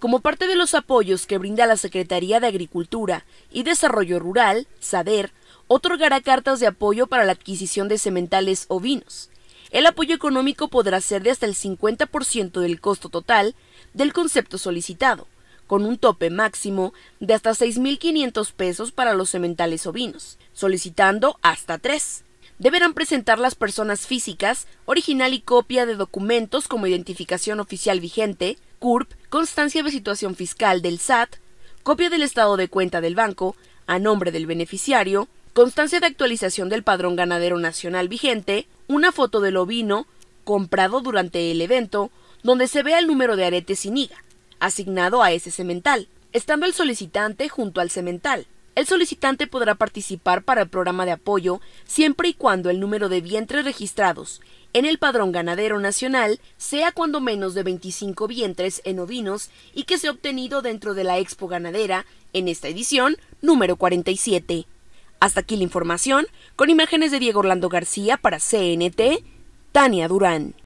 Como parte de los apoyos que brinda la Secretaría de Agricultura y Desarrollo Rural, SADER, otorgará cartas de apoyo para la adquisición de sementales ovinos. El apoyo económico podrá ser de hasta el 50% del costo total del concepto solicitado, con un tope máximo de hasta 6.500 pesos para los sementales ovinos, solicitando hasta tres deberán presentar las personas físicas original y copia de documentos como identificación oficial vigente, CURP, constancia de situación fiscal del SAT, copia del estado de cuenta del banco a nombre del beneficiario, constancia de actualización del padrón ganadero nacional vigente, una foto del ovino comprado durante el evento, donde se vea el número de aretes sin higa, asignado a ese semental, estando el solicitante junto al semental, el solicitante podrá participar para el programa de apoyo siempre y cuando el número de vientres registrados en el Padrón Ganadero Nacional sea cuando menos de 25 vientres en ovinos y que sea obtenido dentro de la Expo Ganadera en esta edición número 47. Hasta aquí la información, con imágenes de Diego Orlando García para CNT, Tania Durán.